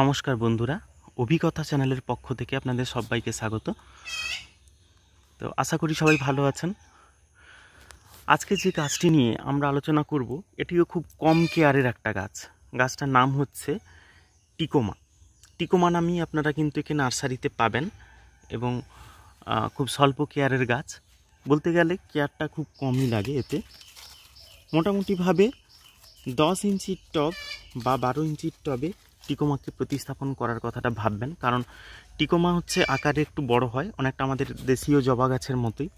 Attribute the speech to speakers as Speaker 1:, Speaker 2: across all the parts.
Speaker 1: নমস্কার বন্ধুরা অভিজ্ঞতা চ্যানেলের পক্ষ থেকে আপনাদের সবাইকে স্বাগত তো আশা করি সবাই ভালো আছেন আজকে যে গাছটি নিয়ে আমরা আলোচনা করব এটিও খুব কম কেয়ারের একটা গাছ গাছটার নাম হচ্ছে টিকোমা টিকোমা নামই আপনারা কিন্তু একে নার্সারিতে পাবেন এবং খুব স্বল্প কেয়ারের গাছ বলতে গেলে কেয়ারটা খুব কমই লাগে এতে মোটামুটিভাবে দশ ইঞ্চির টব বা বারো ইঞ্চির টবে টিকোমাকে প্রতিস্থাপন করার কথাটা ভাববেন কারণ টিকোমা হচ্ছে আকারে একটু বড় হয় অনেকটা আমাদের দেশীয় জবা গাছের মতোই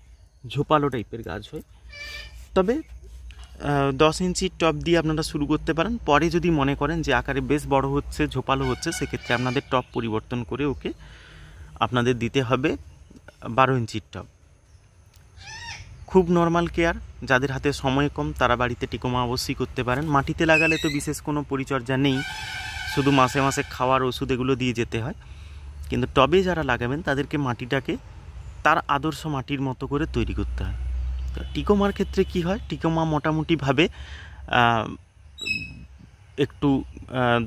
Speaker 1: ঝোপালো টাইপের গাছ হয় তবে দশ ইঞ্চির টপ দিয়ে আপনারা শুরু করতে পারেন পরে যদি মনে করেন যে আকারে বেশ বড় হচ্ছে ঝোপালো হচ্ছে সেক্ষেত্রে আপনাদের টপ পরিবর্তন করে ওকে আপনাদের দিতে হবে বারো ইঞ্চির টপ খুব নর্মাল কেয়ার যাদের হাতে সময় কম তারা বাড়িতে টিকোমা অবশ্যই করতে পারেন মাটিতে লাগালে তো বিশেষ কোনো পরিচর্যা নেই শুধু মাসে মাসে খাওয়ার ওষুধ এগুলো দিয়ে যেতে হয় কিন্তু টবে যারা লাগাবেন তাদেরকে মাটিটাকে তার আদর্শ মাটির মতো করে তৈরি করতে হয় তো টিকোমার ক্ষেত্রে কি হয় টিকোমা মোটামুটিভাবে একটু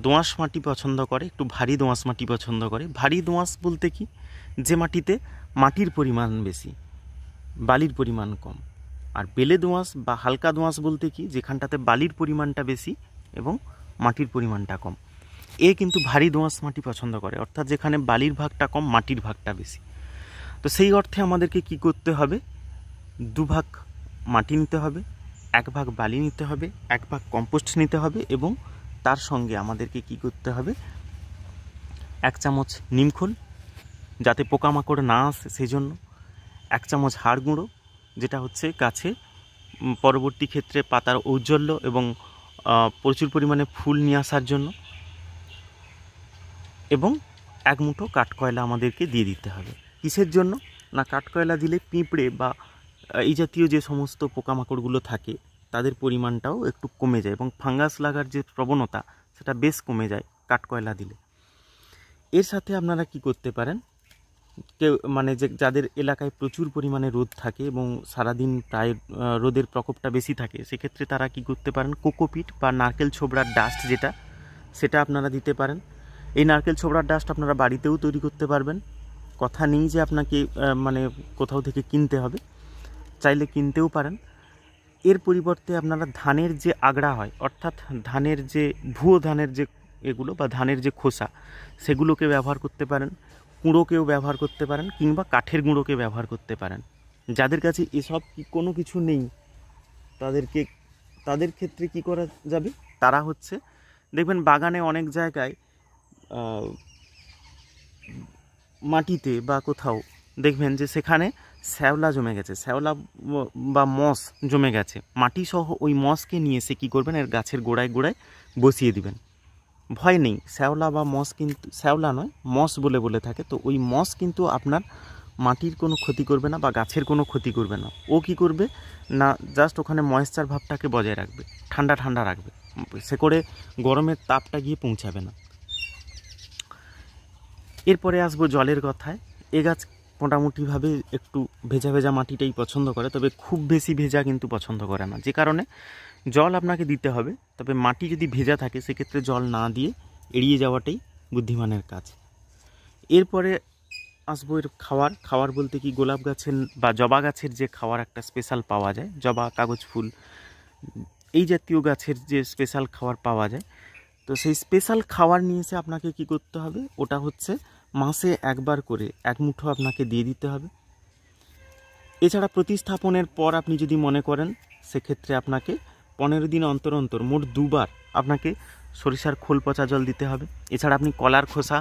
Speaker 1: দোঁয়াশ মাটি পছন্দ করে একটু ভারী দোঁয়াশ মাটি পছন্দ করে ভারী দোঁয়াশ বলতে কি যে মাটিতে মাটির পরিমাণ বেশি বালির পরিমাণ কম আর বেলে দোঁয়াশ বা হালকা দোঁয়াশ বলতে কি যেখানটাতে বালির পরিমাণটা বেশি এবং মাটির পরিমাণটা কম এ কিন্তু ভারী দোঁয়াশ মাটি পছন্দ করে অর্থাৎ যেখানে বালির ভাগটা কম মাটির ভাগটা বেশি তো সেই অর্থে আমাদেরকে কি করতে হবে দুভাগ মাটি নিতে হবে এক ভাগ বালি নিতে হবে এক ভাগ কম্পোস্ট নিতে হবে এবং তার সঙ্গে আমাদেরকে কি করতে হবে এক চামচ নিমখোল যাতে পোকামাকড় না আসে সেজন্য এক চামচ হাড় গুঁড়ো যেটা হচ্ছে গাছে পরবর্তী ক্ষেত্রে পাতার ঔজ্জ্বল্য এবং প্রচুর পরিমাণে ফুল নিয়ে আসার জন্য এবং এক মুঠো কাঠকয়লা আমাদেরকে দিয়ে দিতে হবে কিসের জন্য না কাঠকয়লা দিলে পিঁপড়ে বা এই জাতীয় যে সমস্ত পোকামাকড়গুলো থাকে তাদের পরিমাণটাও একটু কমে যায় এবং ফাঙ্গাস লাগার যে প্রবণতা সেটা বেশ কমে যায় কাঠকয়লা দিলে এর সাথে আপনারা কি করতে পারেন কেউ মানে যে যাদের এলাকায় প্রচুর পরিমাণে রোদ থাকে এবং সারাদিন প্রায় রোদের প্রকোপটা বেশি থাকে সেক্ষেত্রে তারা কি করতে পারেন কোকোপিট বা নারকেল ছোবড়ার ডাস্ট যেটা সেটা আপনারা দিতে পারেন এই নারকেল ছোবড়ার ডাস্ট আপনারা বাড়িতেও তৈরি করতে পারবেন কথা নেই যে আপনাকে মানে কোথাও থেকে কিনতে হবে চাইলে কিনতেও পারেন এর পরিবর্তে আপনারা ধানের যে আগড়া হয় অর্থাৎ ধানের যে ভুয়ো ধানের যে এগুলো বা ধানের যে খোসা সেগুলোকে ব্যবহার করতে পারেন কুঁড়োকেও ব্যবহার করতে পারেন কিংবা কাঠের গুঁড়োকে ব্যবহার করতে পারেন যাদের কাছে এসব কোনো কিছু নেই তাদেরকে তাদের ক্ষেত্রে কি করা যাবে তারা হচ্ছে দেখবেন বাগানে অনেক জায়গায় মাটিতে বা কোথাও দেখবেন যে সেখানে শ্যাওলা জমে গেছে শ্যাওলা বা মস জমে গেছে মাটি সহ ওই মসকে নিয়ে এসে কী করবেন এর গাছের গোড়ায় গোড়ায় বসিয়ে দিবেন ভয় নেই শ্যাওলা বা মস কিন্তু শ্যাওলা নয় মস বলে বলে থাকে তো ওই মস কিন্তু আপনার মাটির কোনো ক্ষতি করবে না বা গাছের কোনো ক্ষতি করবে না ও কি করবে না জাস্ট ওখানে ময়েশ্চার ভাবটাকে বজায় রাখবে ঠান্ডা ঠান্ডা রাখবে সে করে গরমের তাপটা গিয়ে পৌঁছাবে না এরপরে আসবো জলের কথায় এ গাছ মোটামুটিভাবে একটু ভেজা ভেজা মাটিটাই পছন্দ করে তবে খুব বেশি ভেজা কিন্তু পছন্দ করে না যে কারণে জল আপনাকে দিতে হবে তবে মাটি যদি ভেজা থাকে সেক্ষেত্রে জল না দিয়ে এড়িয়ে যাওয়াটাই বুদ্ধিমানের কাজ এরপরে আসবো এর খাওয়ার খাওয়ার বলতে কি গোলাপ গাছের বা জবা গাছের যে খাওয়ার একটা স্পেশাল পাওয়া যায় জবা কাগজ ফুল এই জাতীয় গাছের যে স্পেশাল খাওয়ার পাওয়া যায় তো সেই স্পেশাল খাওয়ার নিয়ে এসে আপনাকে কি করতে হবে ওটা হচ্ছে মাসে একবার করে এক মুঠো আপনাকে দিয়ে দিতে হবে এছাড়া প্রতিস্থাপনের পর আপনি যদি মনে করেন সেক্ষেত্রে আপনাকে পনেরো দিন অন্তর অন্তর মোট দুবার আপনাকে সরিষার খোল পচা জল দিতে হবে এছাড়া আপনি কলার খোসা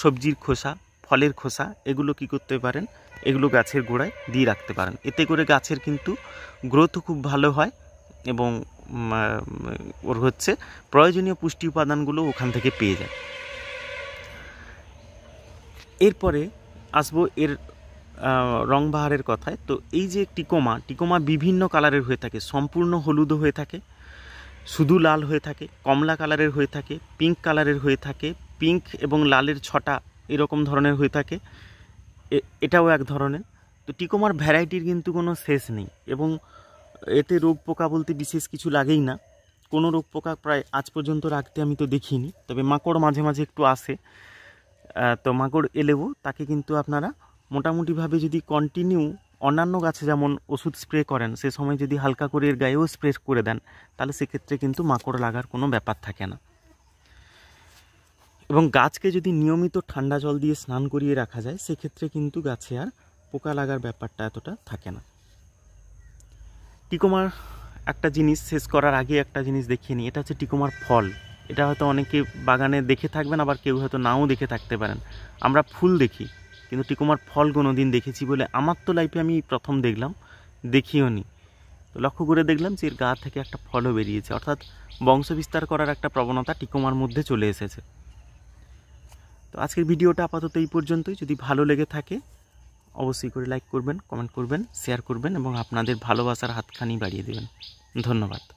Speaker 1: সবজির খোসা ফলের খোসা এগুলো কি করতে পারেন এগুলো গাছের গোড়ায় দিয়ে রাখতে পারেন এতে করে গাছের কিন্তু গ্রোথও খুব ভালো হয় এবং ওর হচ্ছে প্রয়োজনীয় পুষ্টি উপাদানগুলো ওখান থেকে পেয়ে যায় এরপরে আসবো এর বাহারের কথায় তো এই যে টিকোমা টিকোমা বিভিন্ন কালারের হয়ে থাকে সম্পূর্ণ হলুদও হয়ে থাকে শুধু লাল হয়ে থাকে কমলা কালারের হয়ে থাকে পিঙ্ক কালারের হয়ে থাকে পিঙ্ক এবং লালের ছটা এরকম ধরনের হয়ে থাকে এটাও এক ধরনের তো টিকোমার ভ্যারাইটির কিন্তু কোনো শেষ নেই এবং এতে রোগ পোকা বলতে বিশেষ কিছু লাগেই না কোনো রোগ পোকা প্রায় আজ পর্যন্ত রাখতে আমি তো দেখিনি তবে মাকড় মাঝে মাঝে একটু আসে তো মাকড় এলেও তাকে কিন্তু আপনারা মোটামুটিভাবে যদি কন্টিনিউ অন্যান্য গাছে যেমন ওষুধ স্প্রে করেন সে সময় যদি হালকা করে এর গায়েও স্প্রে করে দেন তাহলে সেক্ষেত্রে কিন্তু মাকড় লাগার কোনো ব্যাপার থাকে না এবং গাছকে যদি নিয়মিত ঠান্ডা জল দিয়ে স্নান করিয়ে রাখা যায় সেক্ষেত্রে কিন্তু গাছে আর পোকা লাগার ব্যাপারটা এতটা থাকে না টিকোমার একটা জিনিস শেষ করার আগে একটা জিনিস দেখিয়ে নিই এটা হচ্ছে টিকোমার ফল এটা হয়তো অনেকে বাগানে দেখে থাকবেন আবার কেউ হয়তো নাও দেখে থাকতে পারেন আমরা ফুল দেখি কিন্তু টিকুমার ফল কোনো দিন দেখেছি বলে আমার তো লাইফে আমি প্রথম দেখলাম দেখিও নি তো লক্ষ্য করে দেখলাম যে এর গা থেকে একটা ফলও বেরিয়েছে অর্থাৎ বংশ বিস্তার করার একটা প্রবণতা টিকোমার মধ্যে চলে এসেছে তো আজকের ভিডিওটা আপাতত এই পর্যন্তই যদি ভালো লেগে থাকে অবশ্যই করে লাইক করবেন কমেন্ট করবেন শেয়ার করবেন এবং আপনাদের ভালোবাসার হাতখানি বাড়িয়ে দেবেন ধন্যবাদ